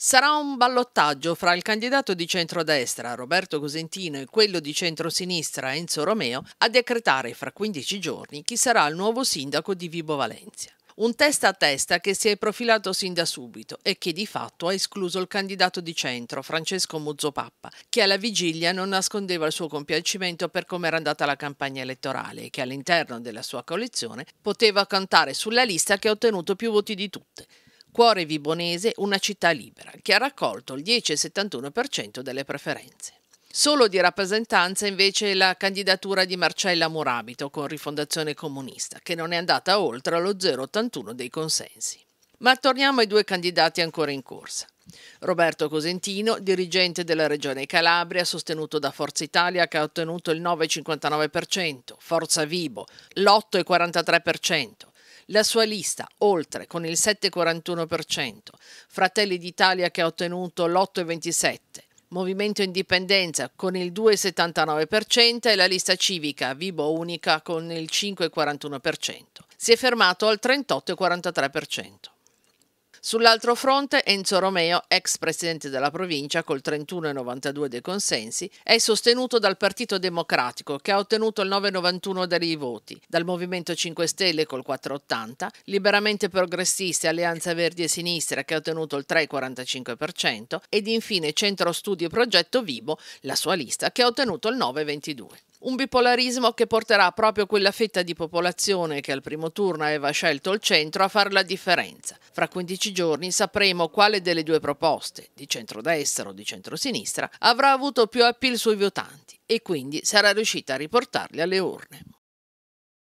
Sarà un ballottaggio fra il candidato di centrodestra Roberto Cosentino e quello di centrosinistra Enzo Romeo a decretare fra 15 giorni chi sarà il nuovo sindaco di Vibo Valencia. Un testa a testa che si è profilato sin da subito e che di fatto ha escluso il candidato di centro, Francesco Muzzopappa, che alla vigilia non nascondeva il suo compiacimento per come era andata la campagna elettorale e che all'interno della sua coalizione poteva cantare sulla lista che ha ottenuto più voti di tutte. Cuore Vibonese, una città libera, che ha raccolto il 10,71% delle preferenze. Solo di rappresentanza invece la candidatura di Marcella Morabito con Rifondazione Comunista, che non è andata oltre lo 0,81 dei consensi. Ma torniamo ai due candidati ancora in corsa. Roberto Cosentino, dirigente della Regione Calabria, sostenuto da Forza Italia che ha ottenuto il 9,59%, Forza Vibo l'8,43%, la sua lista, oltre, con il 7,41%, Fratelli d'Italia che ha ottenuto l'8,27%, Movimento Indipendenza con il 2,79% e la lista civica Vibo Unica con il 5,41%. Si è fermato al 38,43%. Sull'altro fronte, Enzo Romeo, ex presidente della provincia col 31,92 dei consensi, è sostenuto dal Partito Democratico che ha ottenuto il 9,91 dei voti, dal Movimento 5 Stelle col 4,80, Liberamente Progressista e Alleanza Verdi e Sinistra che ha ottenuto il 3,45% ed infine Centro Studi e Progetto Vibo, la sua lista, che ha ottenuto il 9,22 un bipolarismo che porterà proprio quella fetta di popolazione che al primo turno aveva scelto il centro a fare la differenza. Fra 15 giorni sapremo quale delle due proposte, di centrodestra o di centrosinistra, avrà avuto più appeal sui votanti e quindi sarà riuscita a riportarli alle urne.